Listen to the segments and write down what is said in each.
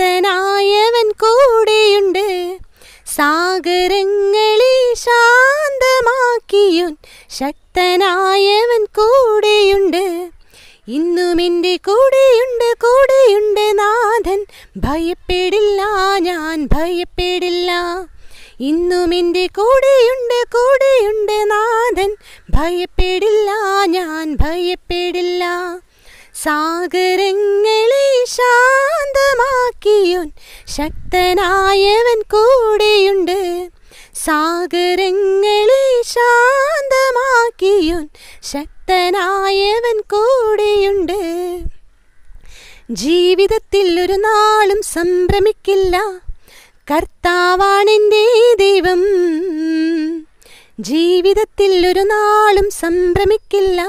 ശക്തനായവൻ കൂടെയുണ്ട് സാഗരങ്ങളെ ശാന്തമാക്കിയുൻ ശക്തനായവൻ കൂടെയുണ്ട് ഇന്നും എൻ്റെ കൂടെയുണ്ട് കൂടെയുണ്ട് നാഥൻ ഭയപ്പെടില്ല ഞാൻ ഭയപ്പെടില്ല ഇന്നും എൻ്റെ കൂടെയുണ്ട് കൂടെയുണ്ട് നാഥൻ ഭയപ്പെടില്ല ഞാൻ ഭയപ്പെടില്ല സാഗരങ്ങളെ ശാന്തമാക്കിയുൻ ശക്തനായവൻ കൂടെയുണ്ട് സാഗരങ്ങളെ ശാന്തമാക്കിയുൻ ശക്തനായവൻ കൂടെയുണ്ട് ജീവിതത്തിൽ ഒരു നാളും സംഭ്രമിക്കില്ല കർത്താവാണെൻ്റെ ദൈവം ജീവിതത്തിൽ ഒരു നാളും സംഭ്രമിക്കില്ല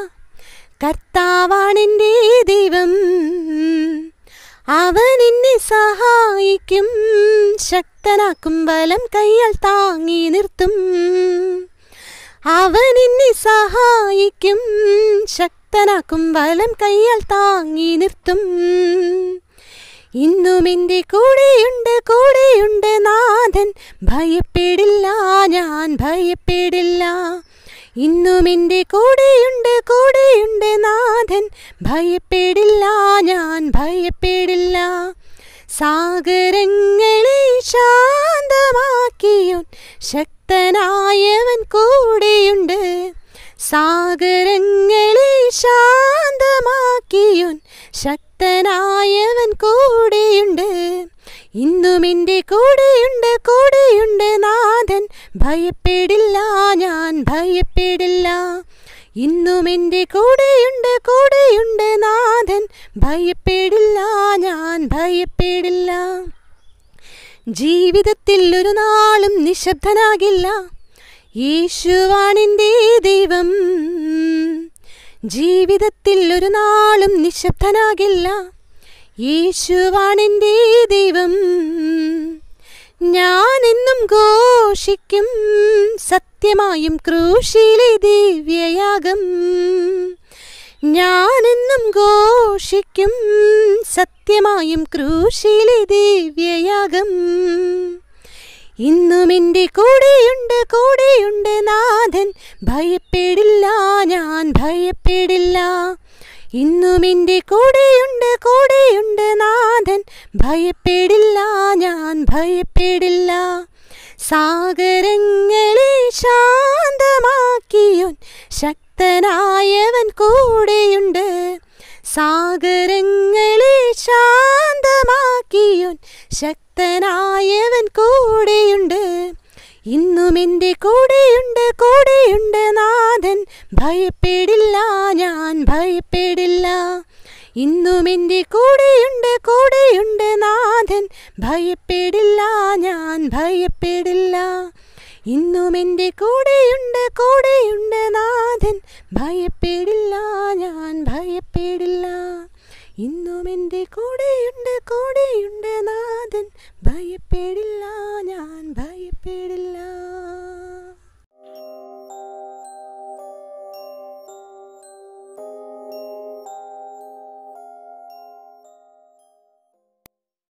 കർത്താവാണെൻ്റെ ദൈവം അവൻ എന്നെ സഹായിക്കും ശക്തനാക്കും ബലം കൈയാൽ താങ്ങി നിർത്തും അവൻ എന്നെ സഹായിക്കും ശക്തനാക്കും ബലം കൈയാൽ താങ്ങി നിർത്തും ഇന്നും എൻ്റെ കൂടെയുണ്ട് കൂടെയുണ്ട് നാഥൻ ഭയപ്പെടില്ല ഞാൻ ഭയപ്പെടില്ല ഇന്നും എൻ്റെ കൂടെയുണ്ട് കൂടെയുണ്ട് നാഥൻ ഭയപ്പെടില്ല ഞാൻ ഭയപ്പെടില്ല സാഗരങ്ങളെ ശാന്തമാക്കിയു ശക്തനായവൻ കൂടെയുണ്ട് സാഗരങ്ങളെ ശാന്തമാക്കിയു ശക്തനായവൻ കൂടെയുണ്ട് ഇന്നും എൻ്റെ കൂടെയുണ്ട് കൂടെയുണ്ട് നാഥൻ ഭയപ്പെടില്ല ഞാൻ ഭയപ്പെടില്ല ഇന്നും എൻ്റെ കൂടെയുണ്ട് കൂടെയുണ്ട് നാഥൻ ഭയപ്പെടില്ല ഞാൻ ഭയപ്പെടില്ല ജീവിതത്തിൽ ഒരു നാളും നിശബ്ദനാകില്ല യേശുവാണിൻ്റെ ദൈവം ജീവിതത്തിൽ ഒരു നാളും നിശബ്ദനാകില്ല യേശുവാണിൻ്റെ ദൈവം ഘോഷിക്കും സത്യമായും ക്രൂശിലെ ദിവ്യയാഗം ഞാനെന്നും ഘോഷിക്കും സത്യമായും ക്രൂശിലെ ദിവ്യയാഗം ഇന്നും എൻ്റെ കൂടെയുണ്ട് കൂടെയുണ്ട് നാഥൻ ഭയപ്പെടില്ല ഞാൻ ഭയപ്പെടില്ല ഇന്നും എൻ്റെ കൂടെയുണ്ട് കൂടെയുണ്ട് നാഥൻ ഭയപ്പെടില്ല ഞാൻ ഭയപ്പെടില്ല സാഗരങ്ങളെ ശാന്തമാക്കിയുൻ ശക്തനായവൻ കൂടെയുണ്ട് സാഗരങ്ങളെ ശാന്തമാക്കിയുൻ ശക്തനായവൻ കൂടെയുണ്ട് ഇന്നും എൻ്റെ കൂടെയുണ്ട് കൂടെയുണ്ട് നാഥൻ ഭയപ്പെടില്ല ഞാൻ ഭയപ്പെടില്ല ഇന്നും എൻ്റെ കൂടെയുണ്ട് കൂടെയുണ്ട് നാഥൻ ഭയപ്പെടില്ല ഞാൻ ഭയപ്പെടില്ല ഇന്നും എൻ്റെ കൂടെയുണ്ട് കൂടെയുണ്ട് നാഥൻ ഭയപ്പെടില്ല ഞാൻ ഭയപ്പെടില്ല ഇന്നും എൻ്റെ കൂടെയുണ്ട് കൂടെയുണ്ട് നാഥൻ ഭയപ്പെടില്ല